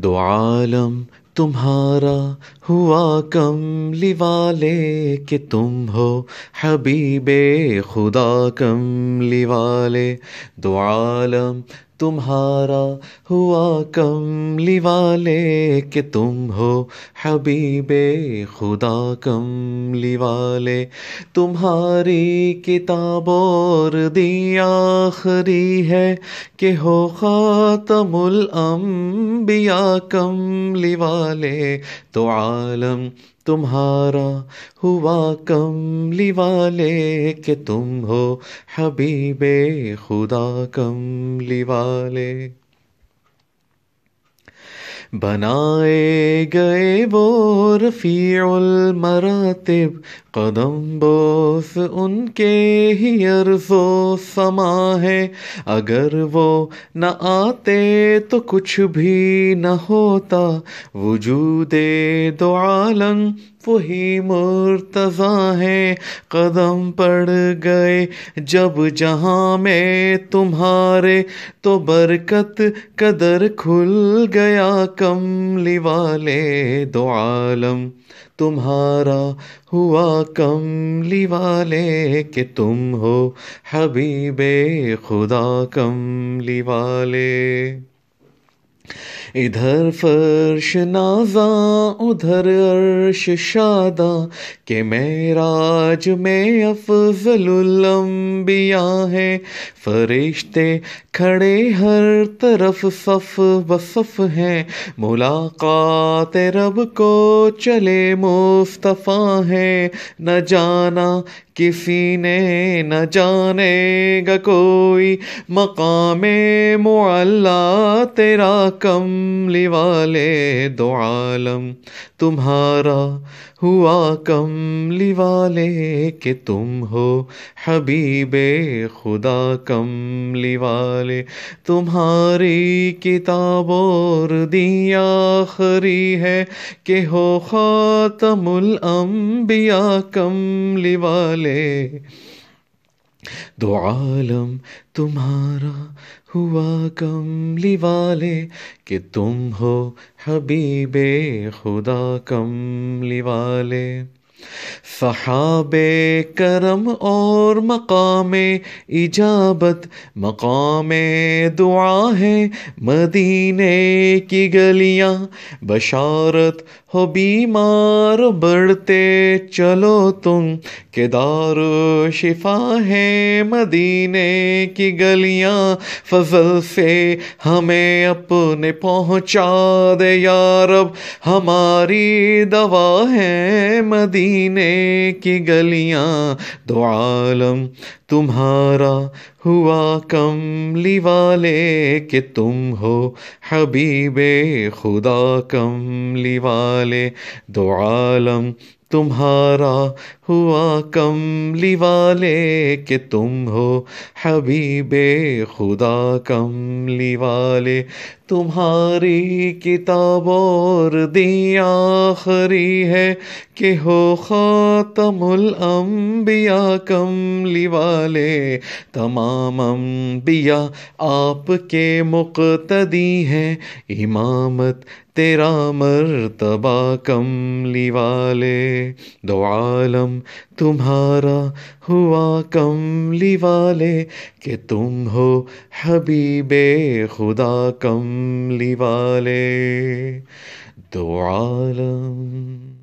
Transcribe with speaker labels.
Speaker 1: दो आलम तुम्हारा हुआ कम लिवाले के तुम हो हबीबे खुदा कम लिवाले दो आलम तुम्हारा हुआ कमली वाले कि तुम हो हबीबे खुदा कमली वाले तुम्हारी किताब और दी आखरी है कि हो ख़ातमुल अम्बिया कमली वाले तो आलम तुम्हारा हुआ कमली वाले के तुम हो हबीबे खुदा कमली वाले बनाए गए वो रफ़ीउल मरातब कदम बोस उनके ही अर्जो समा है अगर वो न आते तो कुछ भी न होता वजूदे दो आलम वही मुर्तजा है कदम पड़ गए जब जहाँ में तुम्हारे तो बरकत कदर खुल गया कमली वाले दो आलम तुम्हारा हुआ कमली वाले के तुम हो हबीबे खुदा कमली वाले इधर फर्श नाजा उधर अर्श शादा के मेराज में अफजलुलंबिया है फरिश्ते खड़े हर तरफ सफ बसफ हैं मुलाकात रब को चले मुस्तफ़ा है न जाना किसी ने न जानेगा कोई मकाम मुअल्ला तेरा कम कमली वाले दो आलम तुम्हारा हुआ कमली वाले के तुम हो हबीबे खुदा कमली वाले तुम्हारी किताब और दिया आखरी है कि हो खातमुल अम्बिया कमली वाले दो आलम तुम्हारा हुआ कमली वाले कि तुम हो हबीबे खुदा कमली वाले सहाब करम और मकाम इजाबत मकाम दुआ है मदीने की गलियां बशारत हो बीमार बढ़ते चलो तुम के शिफा है मदीने की गलियां फजल से हमें अपने पहुंचा दे यारब हमारी दवा है मदीने मदीने की गलियां दो आलम तुम्हारा हुआ कमली वाले के तुम हो हबीबे खुदा कमली वाले दो आलम तुम्हारा हुआ कमली वाले के तुम हो हबीबे खुदा कमली वाले तुम्हारी किताब और दी आखरी है कि हो खातमुल अम्बिया कमली वाले तमाम तमाम अम्बिया आपके मुक्तदी है इमामत तेरा मरतबा कमली वाले दो आलम तुम्हारा हुआ कमली वाले के तुम हो हबीबे खुदा कमली वाले दो आलम